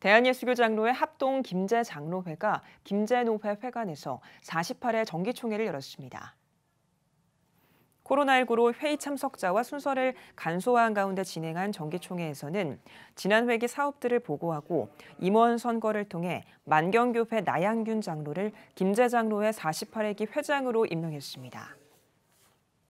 대한예수교 장로의 합동 김제 장로회가 김제노회 회관에서 48회 정기총회를 열었습니다. 코로나19로 회의 참석자와 순서를 간소화한 가운데 진행한 정기총회에서는 지난 회기 사업들을 보고하고 임원 선거를 통해 만경교회 나양균 장로를 김제 장로회 48회기 회장으로 임명했습니다.